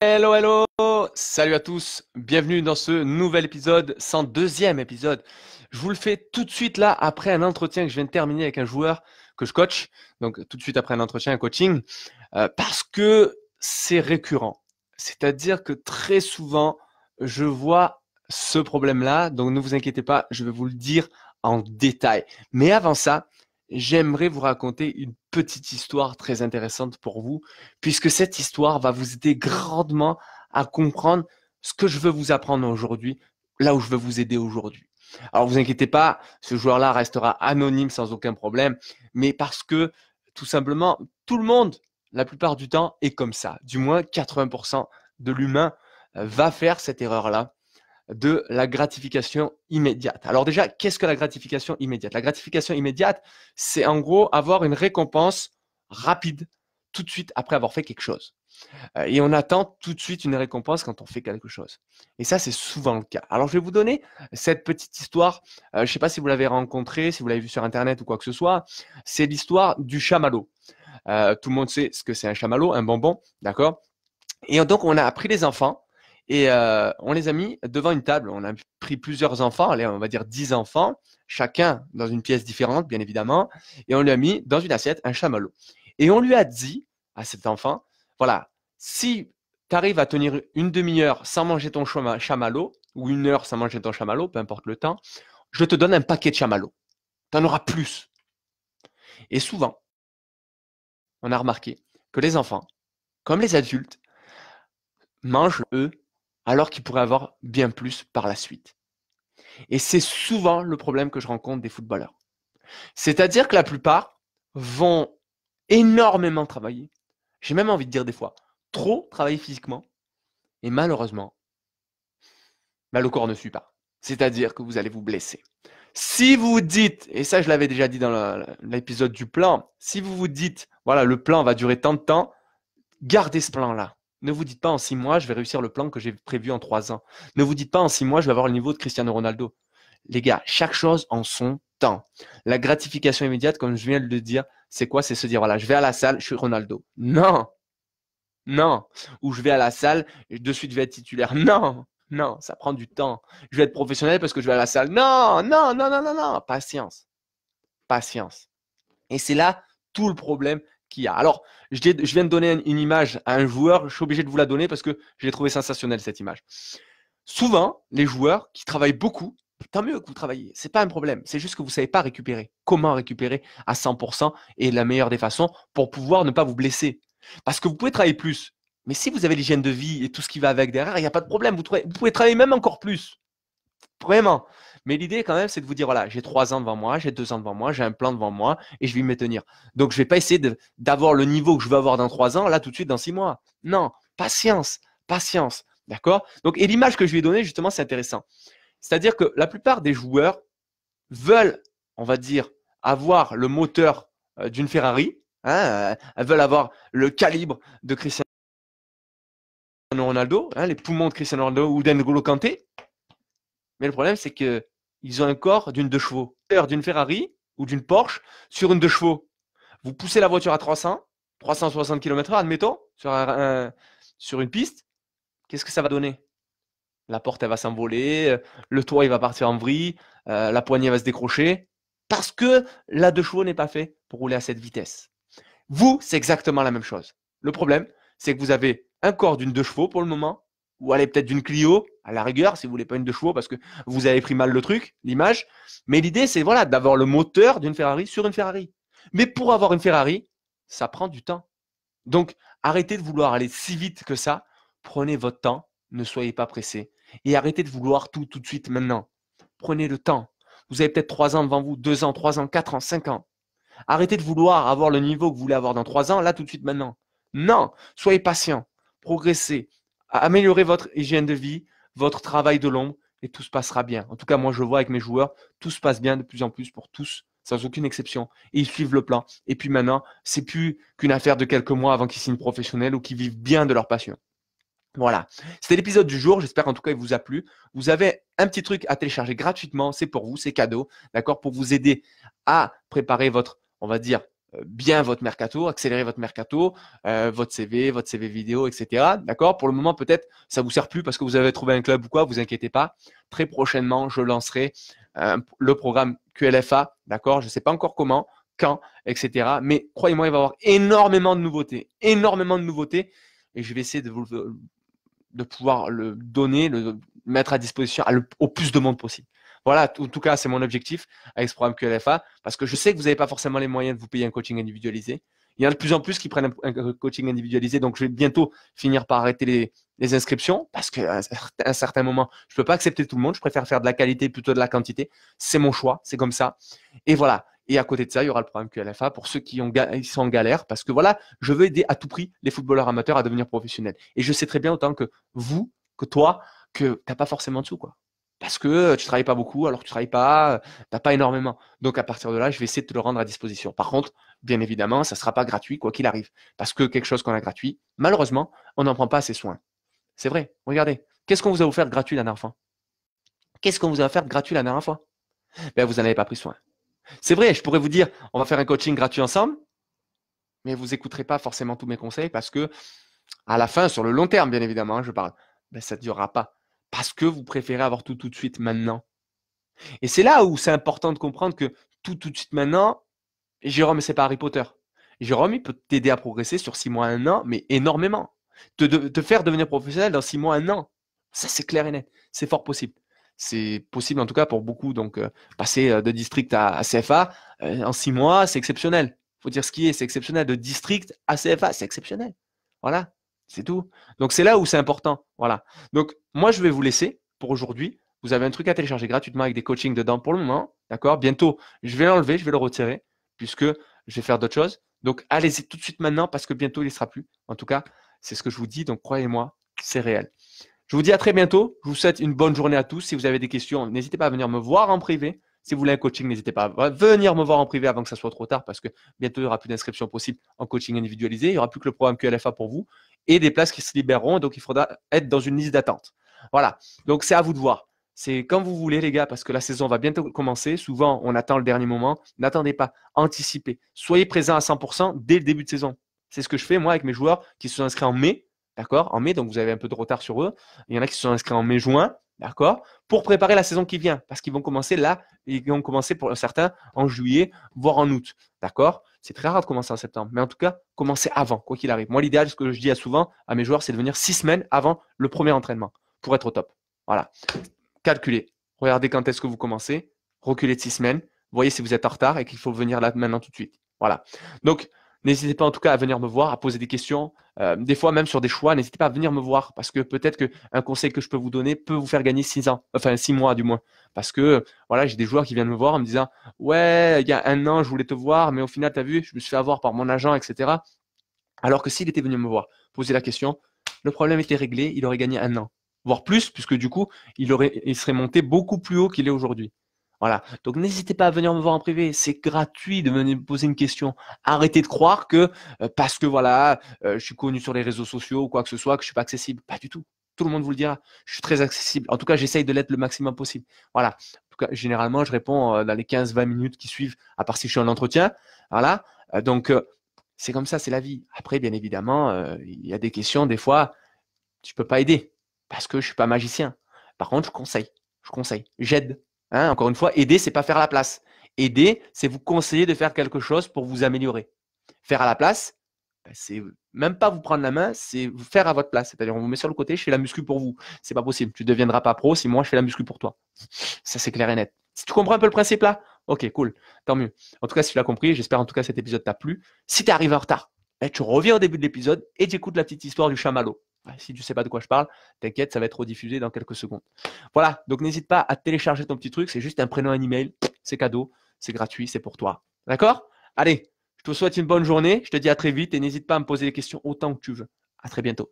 Hello, hello Salut à tous, bienvenue dans ce nouvel épisode, 102e épisode. Je vous le fais tout de suite là, après un entretien que je viens de terminer avec un joueur que je coach, donc tout de suite après un entretien, un coaching, euh, parce que c'est récurrent. C'est-à-dire que très souvent, je vois ce problème-là, donc ne vous inquiétez pas, je vais vous le dire en détail. Mais avant ça, j'aimerais vous raconter une petite histoire très intéressante pour vous, puisque cette histoire va vous aider grandement à comprendre ce que je veux vous apprendre aujourd'hui, là où je veux vous aider aujourd'hui. Alors vous inquiétez pas, ce joueur-là restera anonyme sans aucun problème, mais parce que tout simplement, tout le monde, la plupart du temps, est comme ça. Du moins, 80% de l'humain euh, va faire cette erreur-là de la gratification immédiate. Alors déjà, qu'est-ce que la gratification immédiate La gratification immédiate, c'est en gros avoir une récompense rapide tout de suite après avoir fait quelque chose. Euh, et on attend tout de suite une récompense quand on fait quelque chose. Et ça, c'est souvent le cas. Alors, je vais vous donner cette petite histoire. Euh, je ne sais pas si vous l'avez rencontrée, si vous l'avez vue sur Internet ou quoi que ce soit. C'est l'histoire du chamallow. Euh, tout le monde sait ce que c'est un chamallow, un bonbon, d'accord Et donc, on a appris les enfants et euh, on les a mis devant une table. On a pris plusieurs enfants, on va dire dix enfants, chacun dans une pièce différente, bien évidemment. Et on lui a mis dans une assiette un chamallow. Et on lui a dit à cet enfant, voilà, si tu arrives à tenir une demi-heure sans manger ton chamallow, ou une heure sans manger ton chamallow, peu importe le temps, je te donne un paquet de chamallow Tu en auras plus. Et souvent, on a remarqué que les enfants, comme les adultes, mangent, eux, alors pourrait pourraient avoir bien plus par la suite. Et c'est souvent le problème que je rencontre des footballeurs. C'est-à-dire que la plupart vont énormément travailler, j'ai même envie de dire des fois, trop travailler physiquement, et malheureusement, bah, le corps ne suit pas. C'est-à-dire que vous allez vous blesser. Si vous dites, et ça je l'avais déjà dit dans l'épisode du plan, si vous vous dites, voilà, le plan va durer tant de temps, gardez ce plan-là. Ne vous dites pas en six mois, je vais réussir le plan que j'ai prévu en trois ans. Ne vous dites pas en six mois, je vais avoir le niveau de Cristiano Ronaldo. Les gars, chaque chose en son temps. La gratification immédiate, comme je viens de le dire, c'est quoi C'est se dire, voilà, je vais à la salle, je suis Ronaldo. Non Non Ou je vais à la salle, de suite je vais être titulaire. Non Non, ça prend du temps. Je vais être professionnel parce que je vais à la salle. Non Non, non, non, non, non Patience. Patience. Et c'est là tout le problème a. Alors, je, viens de donner une image à un joueur, je suis obligé de vous la donner parce que je l'ai trouvée sensationnelle cette image. Souvent, les joueurs qui travaillent beaucoup, tant mieux que vous travaillez, c'est pas un problème, c'est juste que vous ne savez pas récupérer. Comment récupérer à 100% et la meilleure des façons pour pouvoir ne pas vous blesser. Parce que vous pouvez travailler plus, mais si vous avez l'hygiène de vie et tout ce qui va avec derrière, il n'y a pas de problème, vous, vous pouvez travailler même encore plus. Vraiment. Mais l'idée, quand même, c'est de vous dire voilà, j'ai trois ans devant moi, j'ai deux ans devant moi, j'ai un plan devant moi et je vais m'y tenir. Donc, je vais pas essayer d'avoir le niveau que je veux avoir dans trois ans, là, tout de suite, dans six mois. Non, patience, patience. D'accord Donc, et l'image que je lui ai donnée, justement, c'est intéressant. C'est-à-dire que la plupart des joueurs veulent, on va dire, avoir le moteur euh, d'une Ferrari, elles hein, euh, veulent avoir le calibre de Cristiano Ronaldo, hein, les poumons de Cristiano Ronaldo ou d'Engolo Kanté, mais le problème, c'est que ils ont un corps d'une deux chevaux, d'une Ferrari ou d'une Porsche sur une deux chevaux. Vous poussez la voiture à 300, 360 km/h, admettons, sur, sur une piste, qu'est-ce que ça va donner La porte, elle va s'envoler, euh, le toit, il va partir en vrille, euh, la poignée va se décrocher, parce que la deux chevaux n'est pas fait pour rouler à cette vitesse. Vous, c'est exactement la même chose. Le problème, c'est que vous avez un corps d'une deux chevaux pour le moment, ou allez peut-être d'une Clio, à la rigueur, si vous voulez pas une de chevaux, parce que vous avez pris mal le truc, l'image. Mais l'idée, c'est voilà, d'avoir le moteur d'une Ferrari sur une Ferrari. Mais pour avoir une Ferrari, ça prend du temps. Donc, arrêtez de vouloir aller si vite que ça. Prenez votre temps, ne soyez pas pressé. Et arrêtez de vouloir tout tout de suite maintenant. Prenez le temps. Vous avez peut-être trois ans devant vous, deux ans, trois ans, quatre ans, cinq ans. Arrêtez de vouloir avoir le niveau que vous voulez avoir dans trois ans, là tout de suite maintenant. Non, soyez patient, progressez, améliorer votre hygiène de vie, votre travail de l'ombre, et tout se passera bien. En tout cas, moi, je vois avec mes joueurs, tout se passe bien de plus en plus pour tous, sans aucune exception. Et ils suivent le plan. Et puis maintenant, c'est plus qu'une affaire de quelques mois avant qu'ils signent professionnel ou qu'ils vivent bien de leur passion. Voilà. C'était l'épisode du jour. J'espère en tout cas il vous a plu. Vous avez un petit truc à télécharger gratuitement. C'est pour vous, c'est cadeau, d'accord, pour vous aider à préparer votre, on va dire, euh, bien votre mercato, accélérer votre mercato, euh, votre CV, votre CV vidéo, etc. D'accord Pour le moment, peut-être, ça vous sert plus parce que vous avez trouvé un club ou quoi, vous inquiétez pas. Très prochainement, je lancerai euh, le programme QLFA, d'accord Je ne sais pas encore comment, quand, etc. Mais croyez-moi, il va y avoir énormément de nouveautés, énormément de nouveautés. Et je vais essayer de, vous, de pouvoir le donner, le mettre à disposition au plus de monde possible. Voilà, en tout cas, c'est mon objectif avec ce programme QLFA, parce que je sais que vous n'avez pas forcément les moyens de vous payer un coaching individualisé. Il y en a de plus en plus qui prennent un coaching individualisé, donc je vais bientôt finir par arrêter les, inscriptions, parce qu'à euh, un certain moment, je ne peux pas accepter tout le monde, je préfère faire de la qualité plutôt de la quantité. C'est mon choix, c'est comme ça. Et voilà, et à côté de ça, il y aura le programme QLFA pour ceux qui, ont, sont en galère, parce que voilà, je veux aider à tout prix les footballeurs amateurs à devenir professionnels. Et je sais très bien autant que vous, que toi, que tu n'as pas forcément de sous. Quoi parce que euh, tu travailles pas beaucoup, alors que tu travailles pas, euh, t'as pas énormément. Donc à partir de là, je vais essayer de te le rendre à disposition. Par contre, bien évidemment, ça sera pas gratuit quoi qu'il arrive, parce que quelque chose qu'on a gratuit, malheureusement, on n'en prend pas assez soin. C'est vrai. Regardez, qu'est-ce qu'on vous a offert gratuit la dernière fois Qu'est-ce qu'on vous a offert gratuit la dernière fois ben, vous n'en avez pas pris soin. C'est vrai, je pourrais vous dire, on va faire un coaching gratuit ensemble, mais vous n'écouterez pas forcément tous mes conseils parce que à la fin, sur le long terme, bien évidemment, hein, je parle, ben, ça ne durera pas parce que vous préférez avoir tout tout de suite maintenant. Et c'est là où c'est important de comprendre que tout tout de suite maintenant, Jérôme, c'est pas Harry Potter. Jérôme, il peut t'aider à progresser sur six mois, un an, mais énormément. Te, faire devenir professionnel dans six mois, un an. Ça, c'est clair et net. C'est fort possible. C'est possible en tout cas pour beaucoup. Donc, euh, passer euh, de district à, CFA euh, en six mois, c'est exceptionnel. Faut dire ce qui est, c'est exceptionnel. De district à CFA, c'est exceptionnel. Voilà. C'est tout. Donc c'est là où c'est important. Voilà. Donc moi je vais vous laisser pour aujourd'hui. Vous avez un truc à télécharger gratuitement avec des coachings dedans pour le moment. D'accord Bientôt, je vais l'enlever, je vais le retirer puisque je vais faire d'autres choses. Donc allez-y tout de suite maintenant parce que bientôt il ne sera plus. En tout cas, c'est ce que je vous dis. Donc croyez-moi, c'est réel. Je vous dis à très bientôt. Je vous souhaite une bonne journée à tous. Si vous avez des questions, n'hésitez pas à venir me voir en privé. Si vous voulez un coaching, n'hésitez pas à venir me voir en privé avant que ça soit trop tard parce que bientôt, il n'y aura plus d'inscription possible en coaching individualisé. Il n'y aura plus que le programme QLFA pour vous et des places qui se libéreront. Donc, il faudra être dans une liste d'attente. Voilà. Donc, c'est à vous de voir. C'est comme vous voulez, les gars, parce que la saison va bientôt commencer. Souvent, on attend le dernier moment. N'attendez pas. Anticipez. Soyez présents à 100% dès le début de saison. C'est ce que je fais, moi, avec mes joueurs qui se sont inscrits en mai. D'accord En mai, donc vous avez un peu de retard sur eux. Il y en a qui se sont inscrits en mai-juin d'accord Pour préparer la saison qui vient, parce qu'ils vont commencer là, ils vont commencer pour certains en juillet, voire en août, d'accord C'est très rare de commencer en septembre, mais en tout cas, commencez avant, quoi qu'il arrive. Moi, l'idéal, ce que je dis à souvent à mes joueurs, c'est de venir six semaines avant le premier entraînement pour être au top. Voilà. Calculez. Regardez quand est-ce que vous commencez. Reculez de six semaines. Voyez si vous êtes en retard et qu'il faut venir là maintenant tout de suite. Voilà. Donc, N'hésitez pas en tout cas à venir me voir, à poser des questions, euh, des fois même sur des choix. N'hésitez pas à venir me voir parce que peut-être qu'un conseil que je peux vous donner peut vous faire gagner six ans, enfin six mois du moins. Parce que voilà, j'ai des joueurs qui viennent me voir en me disant Ouais, il y a un an, je voulais te voir, mais au final, tu as vu, je me suis fait avoir par mon agent, etc. Alors que s'il était venu me voir, poser la question, le problème était réglé, il aurait gagné un an, voire plus, puisque du coup, il, aurait, il serait monté beaucoup plus haut qu'il est aujourd'hui. Voilà. Donc n'hésitez pas à venir me voir en privé, c'est gratuit de venir me poser une question. Arrêtez de croire que euh, parce que voilà, euh, je suis connu sur les réseaux sociaux ou quoi que ce soit, que je suis pas accessible. Pas du tout. Tout le monde vous le dira. Je suis très accessible. En tout cas, j'essaye de l'être le maximum possible. Voilà. En tout cas, généralement, je réponds euh, dans les 15-20 minutes qui suivent, à part si je suis en entretien. Voilà. donc c'est comme ça, c'est la vie. Après, bien évidemment, il y a des questions, des fois, je peux pas aider parce que je suis pas magicien. Par contre, je conseille. Je conseille. J'aide Hein, encore une fois, aider, c'est pas faire à la place. Aider, c'est vous conseiller de faire quelque chose pour vous améliorer. Faire à la place, ben, c'est même pas vous prendre la main, c'est vous faire à votre place. C'est-à-dire, on vous met sur le côté, je fais la muscu pour vous. C'est pas possible. Tu ne deviendras pas pro si moi je fais la muscu pour toi. Ça, c'est clair et net. Si tu comprends un peu le principe là, ok, cool. Tant mieux. En tout cas, si tu l'as compris, j'espère en tout cas cet épisode t'a plu. Si tu arrives en retard, ben, tu reviens au début de l'épisode et tu écoutes la petite histoire du chamallow si tu ne sais pas de quoi je parle, t'inquiète, ça va être rediffusé dans quelques secondes. Voilà, donc n'hésite pas à télécharger ton petit truc, c'est juste un prénom, un email, c'est cadeau, c'est gratuit, c'est pour toi. D'accord Allez, je te souhaite une bonne journée, je te dis à très vite et n'hésite pas à me poser des questions autant que tu veux. À très bientôt.